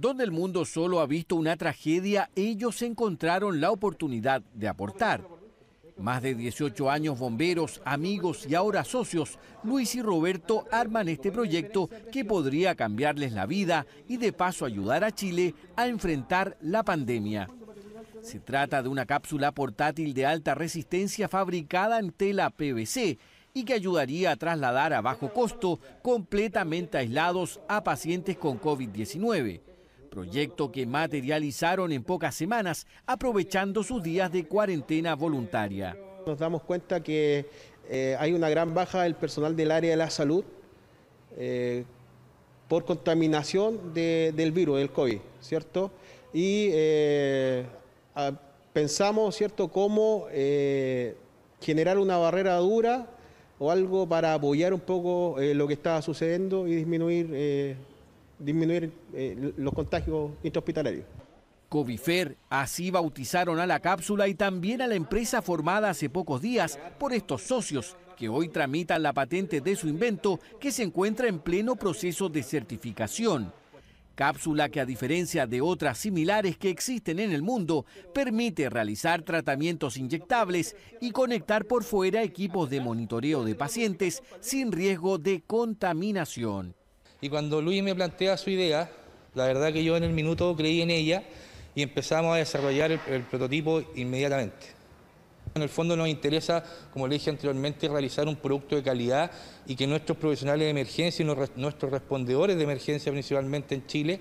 Donde el mundo solo ha visto una tragedia, ellos encontraron la oportunidad de aportar. Más de 18 años bomberos, amigos y ahora socios, Luis y Roberto arman este proyecto que podría cambiarles la vida y de paso ayudar a Chile a enfrentar la pandemia. Se trata de una cápsula portátil de alta resistencia fabricada en tela PVC y que ayudaría a trasladar a bajo costo, completamente aislados, a pacientes con COVID-19 proyecto que materializaron en pocas semanas, aprovechando sus días de cuarentena voluntaria. Nos damos cuenta que eh, hay una gran baja del personal del área de la salud eh, por contaminación del virus, del COVID, ¿cierto? Y eh, pensamos, ¿cierto?, cómo generar una barrera dura o algo para apoyar un poco lo que estaba sucediendo y disminuir disminuir eh, los contagios intrahospitalarios. Covifer, así bautizaron a la cápsula y también a la empresa formada hace pocos días por estos socios que hoy tramitan la patente de su invento que se encuentra en pleno proceso de certificación. Cápsula que a diferencia de otras similares que existen en el mundo, permite realizar tratamientos inyectables y conectar por fuera equipos de monitoreo de pacientes sin riesgo de contaminación. Y cuando Luis me plantea su idea, la verdad que yo en el minuto creí en ella y empezamos a desarrollar el, prototipo inmediatamente. En el fondo nos interesa, como le dije anteriormente, realizar un producto de calidad y que nuestros profesionales de emergencia y nuestros respondedores de emergencia principalmente en Chile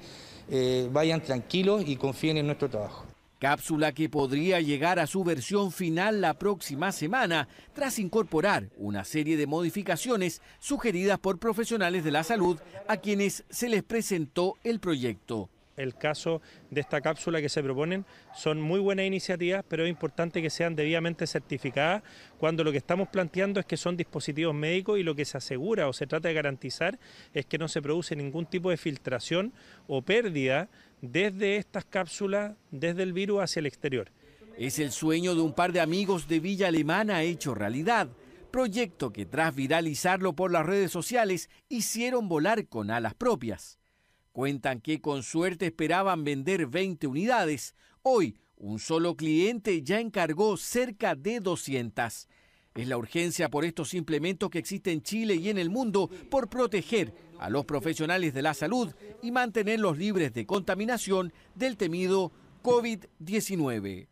eh, vayan tranquilos y confíen en nuestro trabajo cápsula que podría llegar a su versión final la próxima semana tras incorporar una serie de modificaciones sugeridas por profesionales de la salud a quienes se les presentó el proyecto el caso de esta cápsula que se proponen. Son muy buenas iniciativas, pero es importante que sean debidamente certificadas cuando lo que estamos planteando es que son dispositivos médicos y lo que se asegura o se trata de garantizar es que no se produce ningún tipo de filtración o pérdida desde estas cápsulas, desde el virus hacia el exterior. Es el sueño de un par de amigos de Villa Alemana hecho realidad proyecto que tras viralizarlo por las redes sociales hicieron volar con alas propias. Cuentan que con suerte esperaban vender 20 unidades. Hoy, un solo cliente ya encargó cerca de 200. Es la urgencia por estos implementos que existe en Chile y en el mundo por proteger a los profesionales de la salud y mantenerlos libres de contaminación del temido COVID-19.